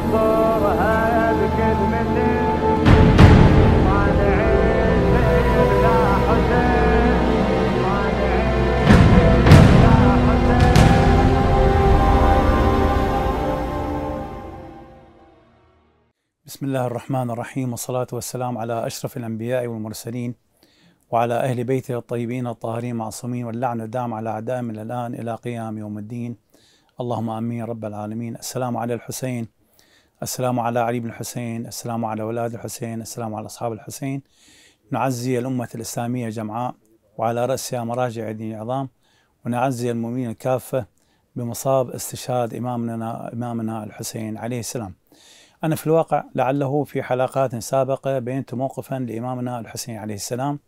بسم الله الرحمن الرحيم والصلاة والسلام على أشرف الأنبياء والمرسلين وعلى أهل بيته الطيبين الطاهرين المعصومين واللعن الدام على أعدائهم من الآن إلى قيام يوم الدين اللهم آمين رب العالمين السلام على الحسين السلام على علي بن الحسين السلام على أولاد الحسين السلام على أصحاب الحسين نعزي الأمة الإسلامية جمعاء وعلى رأسها مراجع الدين العظام ونعزي المؤمنين الكافة بمصاب استشهاد إمامنا إمامنا الحسين عليه السلام أنا في الواقع لعله في حلقات سابقة بينت موقفا لإمامنا الحسين عليه السلام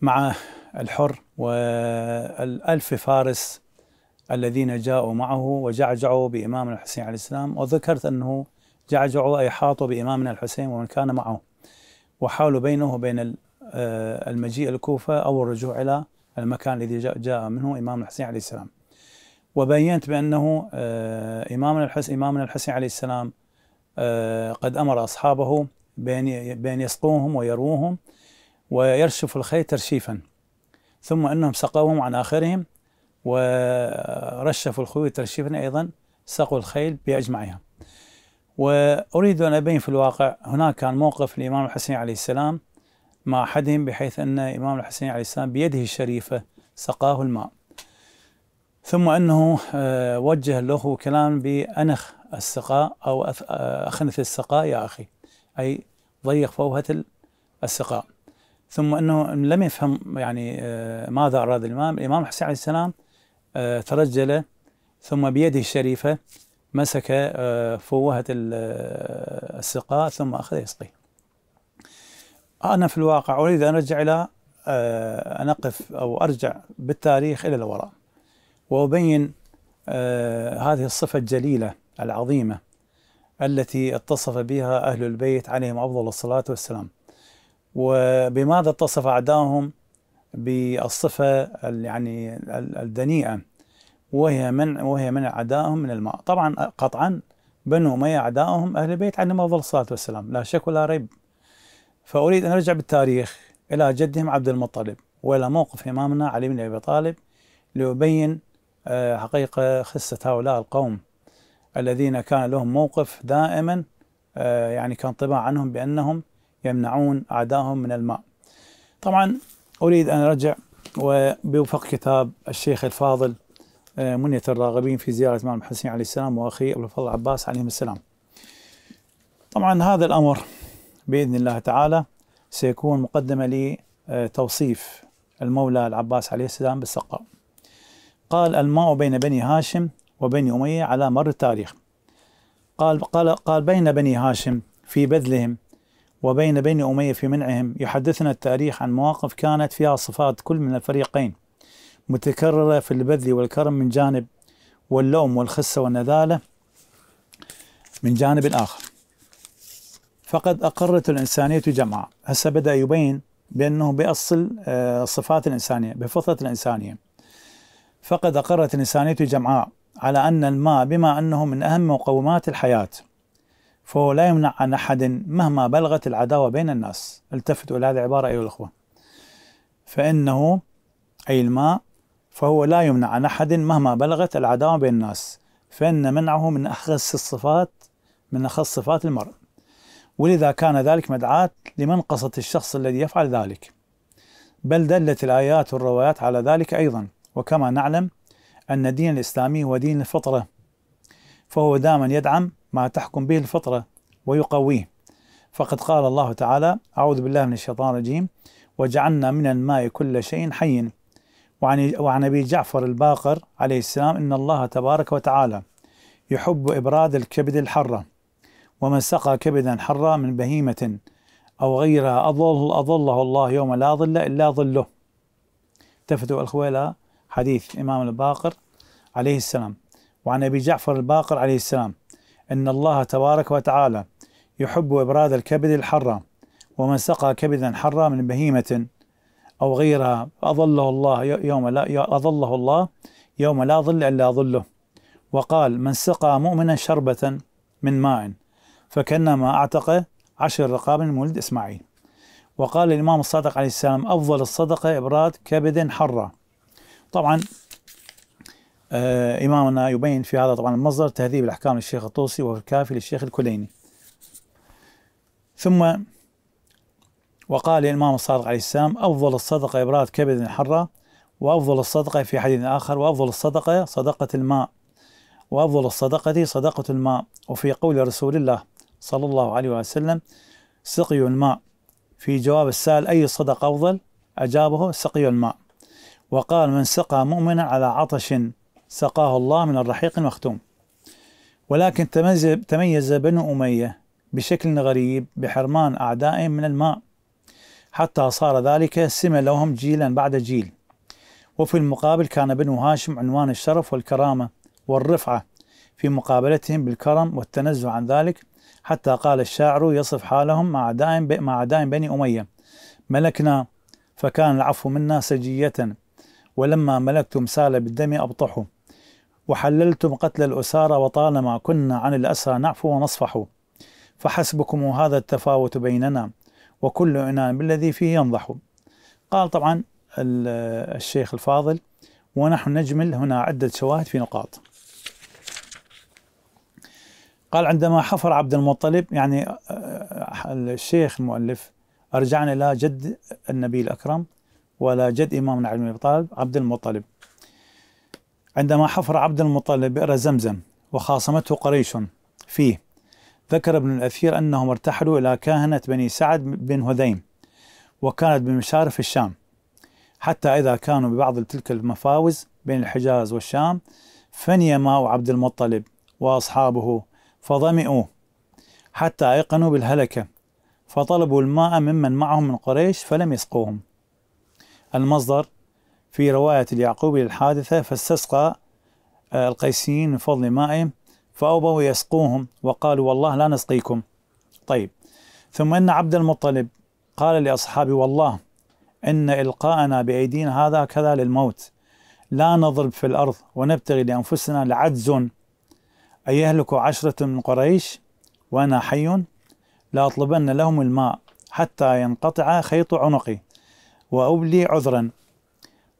مع الحر والألف فارس الذين جاءوا معه وجعجعوا بإمامنا الحسين عليه السلام وذكرت أنه جعجعوا أي حاطوا بإمامنا الحسين ومن كان معه وحالوا بينه وبين آه، المجيء الكوفة أو الرجوع إلى المكان الذي جاء منه إمام الحسين عليه السلام وبينت بأنه آه، إمامنا الحسين, إمامنا الحسين عليه السلام آه، قد أمر أصحابه بأن يسقوهم ويروهم ويرشف الخيل ترشيفا ثم أنهم سقوهم عن آخرهم ورشفوا الخيول ترشيفا أيضا سقوا الخيل بأجمعها وأريد أن أبين في الواقع هناك كان موقف الإمام الحسين عليه السلام مع أحدهم بحيث أن الإمام الحسين عليه السلام بيده الشريفة سقاه الماء ثم أنه آه، وجه له كلام بأنخ السقاء أو آه، أخنث السقاء يا أخي أي ضيق فوهة السقاء ثم أنه لم يفهم يعني آه، ماذا أراد الإمام الإمام الحسين عليه السلام آه، ترجل ثم بيده الشريفة مسك آه، فوهة آه، السقاء ثم أخذ يسقي أنا في الواقع أريد أن أرجع إلى أن أقف أو أرجع بالتاريخ إلى الوراء وأبين هذه الصفة الجليلة العظيمة التي اتصف بها أهل البيت عليهم أفضل الصلاة والسلام وبماذا اتصف أعدائهم بالصفة يعني الدنيئة وهي من وهي من أعدائهم من الماء طبعا قطعا بنو أمية أعدائهم أهل البيت عليهم أفضل الصلاة والسلام لا شك ولا ريب فأريد أن أرجع بالتاريخ إلى جدهم عبد المطلب وإلى موقف إمامنا علي بن أبي طالب لأبين آه، حقيقة خسة هؤلاء القوم الذين كان لهم موقف دائما آه، يعني كان طبع عنهم بأنهم يمنعون أعدائهم من الماء طبعا أريد أن أرجع وبوفق كتاب الشيخ الفاضل آه، منية الراغبين في زيارة مع الحسين عليه السلام وأخي أبو الفضل العباس عليهم السلام طبعا هذا الأمر بإذن الله تعالى سيكون مقدمة لتوصيف المولى العباس عليه السلام بالسقاء قال الماء بين بني هاشم وبني أمية على مر التاريخ قال, قال, قال بين بني هاشم في بذلهم وبين بني أمية في منعهم يحدثنا التاريخ عن مواقف كانت فيها صفات كل من الفريقين متكررة في البذل والكرم من جانب واللوم والخسة والنذالة من جانب آخر فقد أقرت الإنسانية جمعاء هسه بدأ يبين بأنه بأصل آه، صفات الإنسانية بفطرة الإنسانية فقد أقرت الإنسانية جمعاء على أن الماء بما أنه من أهم مقومات الحياة فهو لا يمنع عن أحد مهما بلغت العداوة بين الناس التفتوا إلى هذه العبارة أيها الأخوة فإنه أي الماء فهو لا يمنع عن أحد مهما بلغت العداوة بين الناس فإن منعه من أخص الصفات من أخص صفات المرء ولذا كان ذلك مدعاة لمنقصة الشخص الذي يفعل ذلك بل دلت الآيات والروايات على ذلك أيضا وكما نعلم أن الدين الإسلامي هو دين الفطرة فهو دائما يدعم ما تحكم به الفطرة ويقويه فقد قال الله تعالى أعوذ بالله من الشيطان الرجيم وجعلنا من الماء كل شيء حي وعن وعن ابي جعفر الباقر عليه السلام ان الله تبارك وتعالى يحب ابراد الكبد الحره ومن سقى كبدا حرا من بهيمه او غيرها اظل اظله الله يوم لا ظل الا ظله. التفتوا الاخوه الى حديث الامام الباقر عليه السلام وعن ابي جعفر الباقر عليه السلام أن الله تبارك وتعالى يحب إبراد الكبد الحرة ومن سقى كبدا حرا من بهيمة أو غيرها أظله الله يوم لا أظله الله يوم لا ظل إلا ظله وقال من سقى مؤمنا شربة من ماء فكأنما أعتق عشر رقاب من مولد إسماعيل وقال الإمام الصادق عليه السلام أفضل الصدقة إبراد كبد حرة طبعا آه، إمامنا يبين في هذا طبعا المصدر تهذيب الأحكام للشيخ الطوسي والكافي للشيخ الكليني ثم وقال الإمام الصادق عليه السلام أفضل الصدقة إبراد كبد الحرة وأفضل الصدقة في حديث آخر وأفضل الصدقة صدقة الماء وأفضل الصدقة صدقة الماء وفي قول رسول الله صلى الله عليه وسلم سقي الماء في جواب السائل أي الصدقة أفضل أجابه سقي الماء وقال من سقى مؤمنا على عطش سقاه الله من الرحيق المختوم ولكن تميز بنو أمية بشكل غريب بحرمان أعدائهم من الماء حتى صار ذلك سمة لهم جيلا بعد جيل وفي المقابل كان بنو هاشم عنوان الشرف والكرامة والرفعة في مقابلتهم بالكرم والتنزه عن ذلك حتى قال الشاعر يصف حالهم مع أعدائهم مع أعدائهم بني أمية ملكنا فكان العفو منا سجية ولما ملكتم سال بالدم أبطحوا وحللتم قتل الأسارة وطالما كنا عن الأسرى نعفو ونصفح فحسبكم هذا التفاوت بيننا وكل إناء بالذي فيه ينضح قال طبعا الشيخ الفاضل ونحن نجمل هنا عدة شواهد في نقاط قال عندما حفر عبد المطلب يعني آه، آه، الشيخ المؤلف أرجعنا إلى جد النبي الأكرم ولا جد إمام علي بن أبي طالب عبد المطلب عندما حفر عبد المطلب بئر زمزم وخاصمته قريش فيه ذكر ابن الأثير أنهم ارتحلوا إلى كاهنة بني سعد بن هذيم وكانت بمشارف الشام حتى إذا كانوا ببعض تلك المفاوز بين الحجاز والشام فني ماء عبد المطلب وأصحابه فظمئوا حتى أيقنوا بالهلكة فطلبوا الماء ممن معهم من قريش فلم يسقوهم المصدر في رواية اليعقوبي للحادثة فاستسقى آه، القيسيين من فضل مائهم فأوبوا يسقوهم وقالوا والله لا نسقيكم طيب ثم إن عبد المطلب قال لأصحابه والله إن إلقاءنا بأيدينا هذا كذا للموت لا نضرب في الأرض ونبتغي لأنفسنا لعجز يهلك عشرة من قريش وأنا حي لأطلبن لهم الماء حتى ينقطع خيط عنقي وأبلي عذرا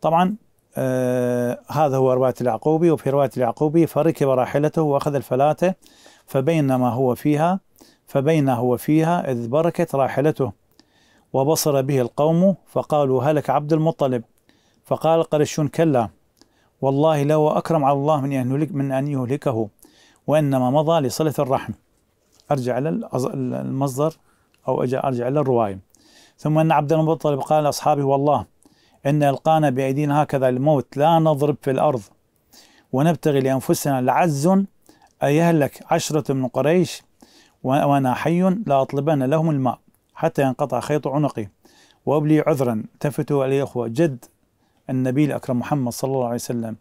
طبعا آه هذا هو رواية العقوبي وفي رواية العقوبي فركب راحلته وأخذ الفلاتة فبينما هو فيها فبين هو فيها إذ بركت راحلته وبصر به القوم فقالوا هلك عبد المطلب فقال قريش كلا والله لو أكرم على الله من أن يهلك من أن يهلكه وإنما مضى لصلة الرحم أرجع إلى المصدر أو أرجع إلى الرواية ثم أن عبد المطلب قال لأصحابه والله إن ألقانا بأيدينا هكذا الموت لا نضرب في الأرض ونبتغي لأنفسنا العز يهلك عشرة من قريش وأنا حي لأطلبن لهم الماء حتى ينقطع خيط عنقي وأبلي عذرا تفتوا علي أخوة جد النبي الأكرم محمد صلى الله عليه وسلم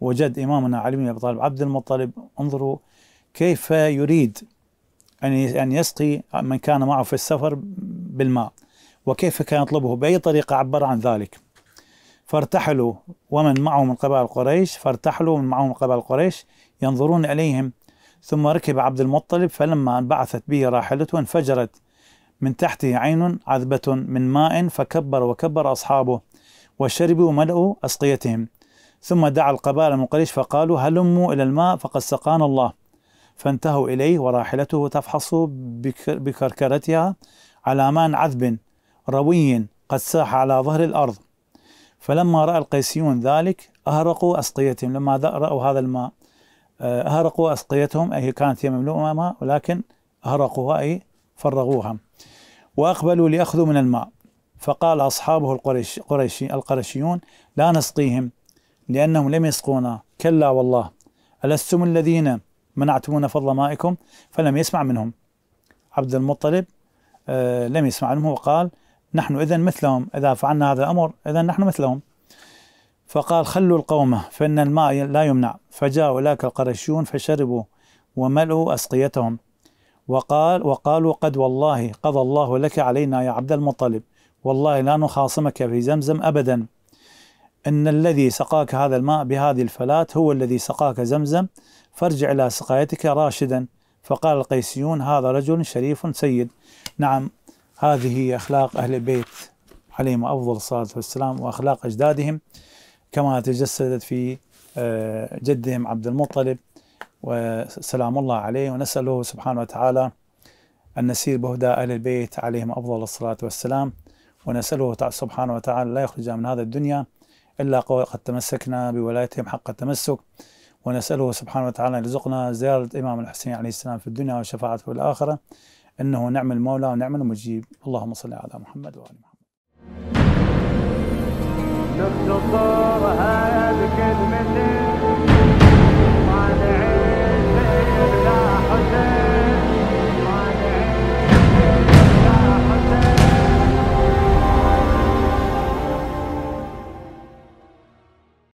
وجد إمامنا علي بن أبي طالب عبد المطلب انظروا كيف يريد أن أن يسقي من كان معه في السفر بالماء وكيف كان يطلبه بأي طريقة عبر عن ذلك فارتحلوا ومن معه من قبائل قريش فارتحلوا ومن معه من قبائل قريش ينظرون إليهم ثم ركب عبد المطلب فلما انبعثت به راحلته انفجرت من تحته عين عذبة من ماء فكبر وكبر أصحابه وشربوا ملأوا أسقيتهم ثم دعا القبائل من قريش فقالوا هلموا إلى الماء فقد سقانا الله فانتهوا إليه وراحلته تفحص بكركرتها على ماء عذب روي قد ساح على ظهر الأرض فلما رأى القيسيون ذلك أهرقوا أسقيتهم لما رأوا هذا الماء آه، أهرقوا أسقيتهم أي كانت هي مملوءة ماء ولكن أهرقوها أي فرغوها وأقبلوا ليأخذوا من الماء فقال أصحابه القريش قريشي القرشيون لا نسقيهم لأنهم لم يسقونا كلا والله ألستم الذين منعتمونا فضل مائكم فلم يسمع منهم عبد المطلب آه، لم يسمع منهم وقال نحن إذا مثلهم إذا فعلنا هذا الأمر إذا نحن مثلهم فقال خلوا القوم فإن الماء لا يمنع فجاء أولئك القرشيون فشربوا وملؤوا أسقيتهم وقال وقالوا قد والله قضى الله لك علينا يا عبد المطلب والله لا نخاصمك في زمزم أبدا إن الذي سقاك هذا الماء بهذه الفلاة هو الذي سقاك زمزم فارجع إلى سقايتك راشدا فقال القيسيون هذا رجل شريف سيد نعم هذه هي أخلاق أهل البيت عليهم أفضل الصلاة والسلام وأخلاق أجدادهم كما تجسدت في آه، جدهم عبد المطلب وسلام الله عليه ونسأله سبحانه وتعالى أن نسير بهدى أهل البيت عليهم أفضل الصلاة والسلام ونسأله سبحانه وتعالى لا يخرجنا من هذا الدنيا إلا قد تمسكنا بولايتهم حق التمسك ونسأله سبحانه وتعالى أن يرزقنا زيارة الإمام الحسين عليه السلام في الدنيا وشفاعته في الآخرة انه نعم المولى ونعم المجيب اللهم صل على محمد وال محمد شفت صورها بكلمتين